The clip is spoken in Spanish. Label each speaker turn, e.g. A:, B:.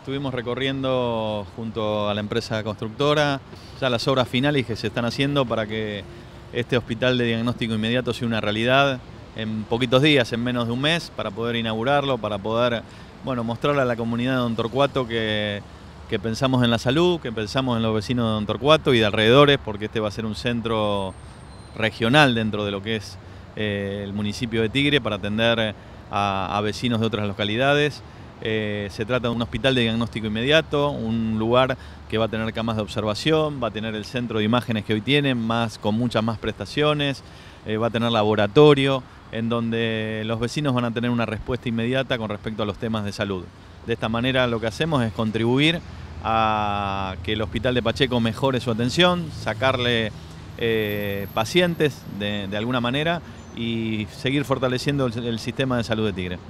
A: Estuvimos recorriendo junto a la empresa constructora ya las obras finales que se están haciendo para que este hospital de diagnóstico inmediato sea una realidad en poquitos días, en menos de un mes, para poder inaugurarlo, para poder bueno, mostrarle a la comunidad de Don Torcuato que, pensamos en la salud, que pensamos en los vecinos de Don Torcuato y de alrededores, porque este va a ser un centro regional dentro de lo que es eh, el municipio de Tigre para atender a vecinos de otras localidades. Eh, se trata de un hospital de diagnóstico inmediato, un lugar que va a tener camas de observación, va a tener el centro de imágenes que hoy tiene, más, con muchas más prestaciones, eh, va a tener laboratorio, en donde los vecinos van a tener una respuesta inmediata con respecto a los temas de salud. De esta manera lo que hacemos es contribuir a que el hospital de Pacheco mejore su atención, sacarle eh, pacientes de, alguna manera y seguir fortaleciendo el sistema de salud de Tigre.